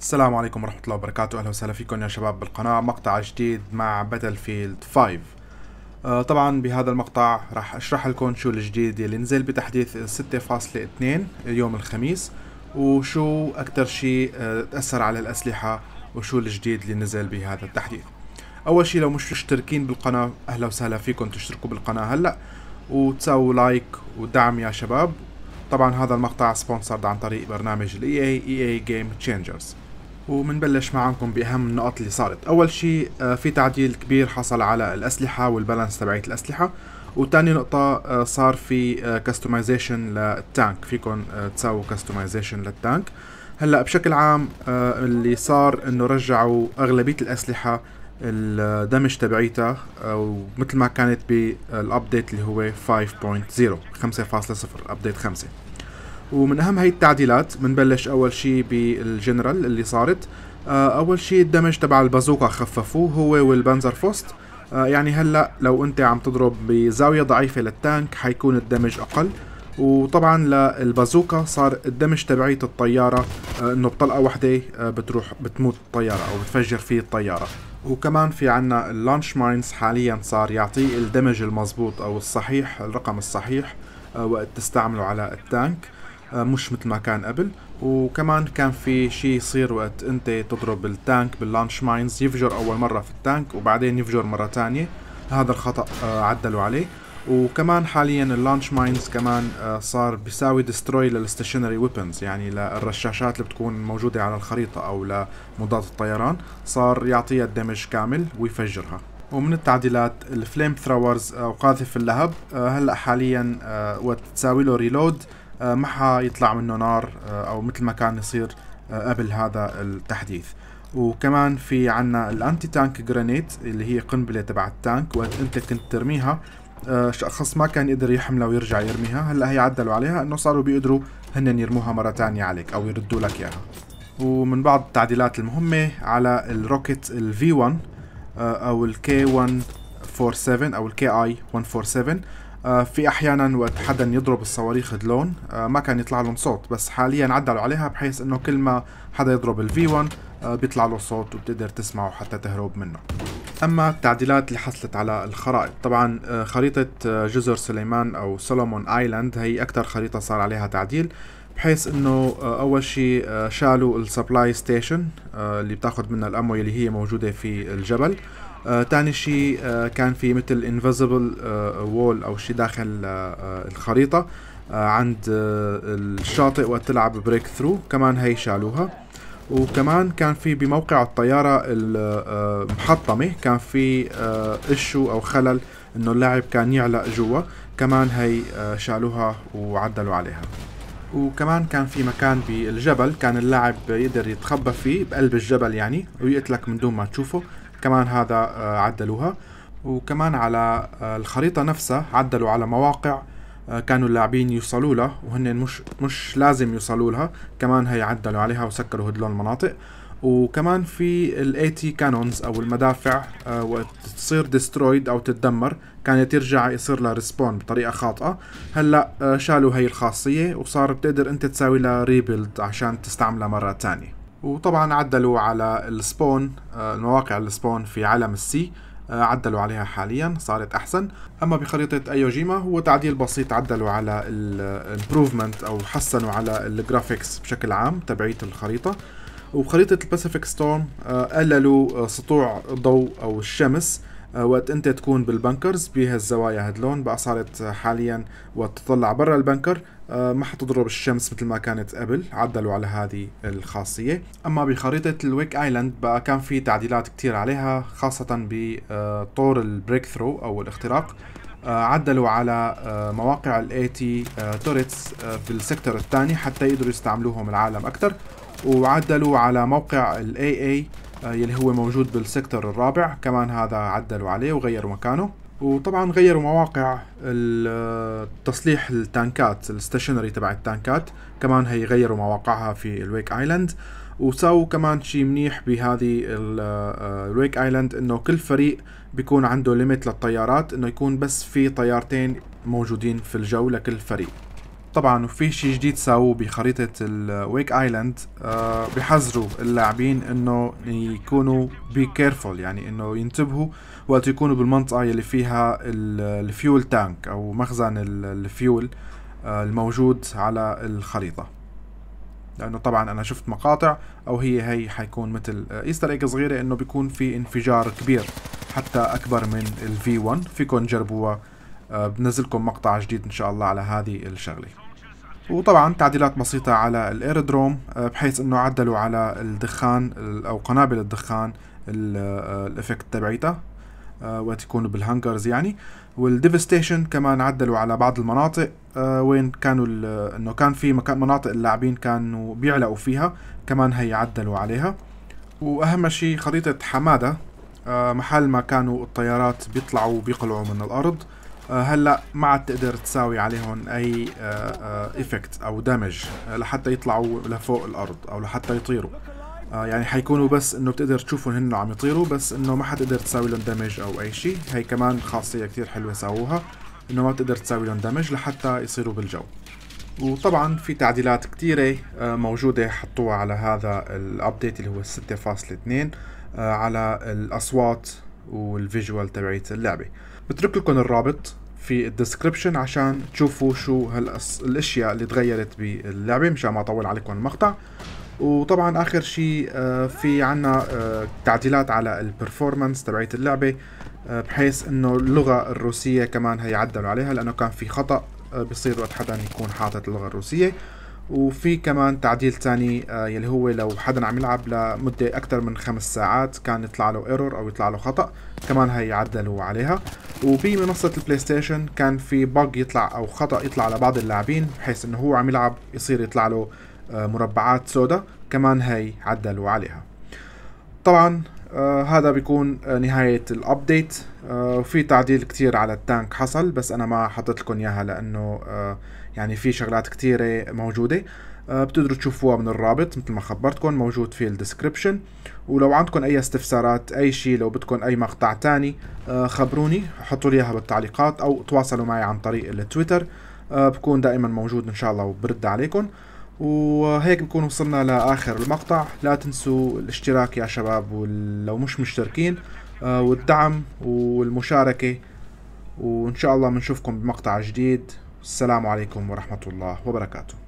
السلام عليكم ورحمة الله وبركاته أهلا وسهلا فيكم يا شباب بالقناة مقطع جديد مع باتل فيلد 5 آه طبعا بهذا المقطع راح أشرح لكم شو الجديد اللي نزل بتحديث 6.2 يوم الخميس وشو أكتر شيء آه، تأثر على الأسلحة وشو الجديد اللي نزل بهذا التحديث أول شيء لو مش مشتركين بالقناة أهلا وسهلا فيكم تشتركوا بالقناة هلأ وتساووا لايك ودعم يا شباب طبعا هذا المقطع سبونسرد عن طريق برنامج الاي اي اي اي جيم تشينجرز وبنبلش معكم بأهم النقط اللي صارت أول شيء آه، في تعديل كبير حصل على الأسلحة والبالانس تبعية الأسلحة وتاني نقطة آه، صار في كستمايزيشن آه، للتانك فيكم تساووا كستمايزيشن للتانك هلا بشكل عام اللي صار انه رجعوا اغلبية الاسلحة الدمج تبعيتها ومثل ما كانت بالابديت اللي هو 5.0 5.0 ابديت 5 ومن اهم هاي التعديلات بنبلش اول شيء بالجنرال اللي صارت آه، اول شيء الدمج تبع البازوكا خففوه هو والبنزر فوست آه، يعني هلا لو انت عم تضرب بزاويه ضعيفه للتانك حيكون الدمج اقل وطبعا للبازوكا صار الدمج تبعية الطيارة آه، انه بطلقة واحدة بتروح بتموت الطيارة او بتفجر فيه الطيارة وكمان في عنا اللانش ماينز حاليا صار يعطي الدمج المزبوط او الصحيح الرقم الصحيح وقت تستعمله على التانك آه، مش مثل ما كان قبل وكمان كان في شيء يصير وقت انت تضرب التانك باللانش ماينز يفجر اول مره في التانك وبعدين يفجر مره تانية هذا الخطا آه، عدلوا عليه وكمان حاليا اللانش ماينز كمان آه، صار بيساوي ديستروي للستيشنري ويبنز يعني للرشاشات اللي بتكون موجوده على الخريطه او لمضادات الطيران صار يعطيها الدمج كامل ويفجرها ومن التعديلات الفليم ثراورز او قاذف اللهب هلا حاليا وقت تساوي له ريلود آه، ما حيطلع منه نار آه، او مثل ما كان يصير آه، قبل هذا التحديث وكمان في عنا الانتي تانك جرانيت اللي هي قنبله تبع التانك وقت انت كنت ترميها شخص ما كان يقدر يحملها ويرجع يرميها هلا هي عدلوا عليها انه صاروا بيقدروا هن يرموها مره تانية عليك او يردوا لك اياها ومن بعض التعديلات المهمه على الروكت ال v 1 او k 147 او الكي اي 147 آه، في احيانا وقت حدا يضرب الصواريخ دلون آه، ما كان يطلع لهم صوت بس حاليا عدلوا عليها بحيث انه كل ما حدا يضرب الفي 1 آه، بيطلع له صوت وبتقدر تسمعه حتى تهرب منه اما التعديلات اللي حصلت على الخرائط طبعا خريطة جزر سليمان او سولومون ايلاند هي اكثر خريطة صار عليها تعديل بحيث انه اول شيء شالوا السبلاي ستيشن اللي بتاخذ منها الامو اللي هي موجودة في الجبل آه، تاني شيء آه، كان في مثل انفيزبل آه، وول او شيء داخل الخريطه عند الشاطئ وقت تلعب بريك ثرو كمان هي شالوها وكمان كان في بموقع الطيارة المحطمة كان في اشو او خلل انه اللاعب كان يعلق جوا كمان هي شالوها وعدلوا عليها وكمان كان في مكان بالجبل كان اللاعب يقدر يتخبى فيه بقلب الجبل يعني ويقتلك من دون ما تشوفه كمان هذا آه، عدلوها وكمان على آه، الخريطة نفسها عدلوا على مواقع آه، كانوا اللاعبين يوصلوا لها وهن مش مش لازم يوصلوا لها كمان هي عدلوا عليها وسكروا هدول المناطق وكمان في الاي تي كانونز او المدافع وقت تصير ديسترويد او تتدمر كانت ترجع يصير لها ريسبون بطريقه خاطئه هلا شالوا هي الخاصيه وصار بتقدر انت تساوي لها ريبيلد عشان تستعملها مره ثانيه وطبعا عدلوا على السبون آه، المواقع السبون في عالم السي آه، عدلوا عليها حاليا صارت احسن اما بخريطه ايوجيما هو تعديل بسيط عدلوا على الامبروفمنت او حسنوا على الجرافيكس بشكل عام تبعيه الخريطه وخريطه الباسيفيك آه، ستورم قللوا سطوع الضوء او الشمس آه، وقت انت تكون بالبنكرز بهالزوايا هدلون بقى صارت حاليا وقت تطلع برا البنكر آه، ما حتضرب الشمس مثل ما كانت قبل عدلوا على هذه الخاصية اما بخريطة الويك ايلاند بقى كان في تعديلات كتير عليها خاصة بطور آه، البريك ثرو او الاختراق عدلوا على مواقع الاي تي توريتس بالسكتر الثاني حتى يقدروا يستعملوهم العالم اكثر وعدلوا على موقع الاي اي آه، يلي هو موجود بالسيكتور الرابع كمان هذا عدلوا عليه وغيروا مكانه وطبعا غيروا مواقع التصليح آه، التانكات الستيشنري تبع التانكات كمان هي غيروا مواقعها في الويك ايلاند وساووا كمان شيء منيح بهذه الويك ايلاند آه، انه كل فريق بيكون عنده ليميت للطيارات انه يكون بس في طيارتين موجودين في الجو لكل فريق طبعا وفي شيء جديد ساووه بخريطة الويك ايلاند آه بحذروا اللاعبين انه يكونوا بي كيرفول يعني انه ينتبهوا وقت يكونوا بالمنطقة يلي فيها الفيول تانك او مخزن الفيول آه الموجود على الخريطة لانه طبعا انا شفت مقاطع او هي هي حيكون مثل ايستر آه، ايج صغيرة انه بيكون في انفجار كبير حتى اكبر من الفي 1 فيكم تجربوها آه، بنزلكم مقطع جديد ان شاء الله على هذه الشغله وطبعا تعديلات بسيطة على الايردروم آه، بحيث انه عدلوا على الدخان او قنابل الدخان آه، الافكت تبعيتها آه، وقت يكونوا بالهانجرز يعني والديفستيشن كمان عدلوا على بعض المناطق وين كانوا انه كان في مكان مناطق اللاعبين كانوا بيعلقوا فيها كمان هي عدلوا عليها واهم شيء خريطة حمادة محل ما كانوا الطيارات بيطلعوا وبيقلعوا من الارض آه، هلا ما عاد تقدر تساوي عليهم اي افكت آه، آه، او دمج لحتى يطلعوا لفوق الارض او لحتى يطيروا يعني حيكونوا بس انه بتقدر تشوفهم هن عم يطيروا بس انه ما حتقدر تساوي لهم دمج او اي شيء هي كمان خاصيه كثير حلوه سووها انه ما بتقدر تساوي لهم دمج لحتى يصيروا بالجو وطبعا في تعديلات كثيره موجوده حطوها على هذا الابديت اللي هو 6.2 على الاصوات والفيجوال تبعيه اللعبه بترك لكم الرابط في الديسكربشن عشان تشوفوا شو هالاشياء اللي تغيرت باللعبه مشان ما اطول عليكم المقطع وطبعا اخر شيء آه، في عنا آه، تعديلات على البرفورمانس تبعيه اللعبه آه، بحيث انه اللغه الروسيه كمان هيعدلوا عليها لانه كان في خطا بصير وقت حدا يكون حاطط اللغه الروسيه وفي كمان تعديل تاني آه، يلي هو لو حدا عم يلعب لمدة أكثر من خمس ساعات كان يطلع له ايرور أو يطلع له خطأ كمان هي عدلوا عليها وبمنصة البلاي ستيشن كان في بق يطلع أو خطأ يطلع لبعض اللاعبين بحيث إنه هو عم يلعب يصير يطلع له آه، مربعات سوداء كمان هي عدلوا عليها طبعا آه هذا بيكون آه نهاية الابديت آه في تعديل كتير على التانك حصل بس انا ما حطيت لكم اياها لانه آه يعني في شغلات كتيرة موجودة آه بتقدروا تشوفوها من الرابط مثل ما خبرتكم موجود في الديسكربشن ولو عندكم اي استفسارات اي شيء لو بدكم اي مقطع تاني آه خبروني حطوا لي اياها بالتعليقات او تواصلوا معي عن طريق التويتر آه بكون دائما موجود ان شاء الله وبرد عليكم وهيك بكون وصلنا لاخر المقطع لا تنسوا الاشتراك يا شباب ولو مش مشتركين آه، والدعم والمشاركه وان شاء الله بنشوفكم بمقطع جديد السلام عليكم ورحمه الله وبركاته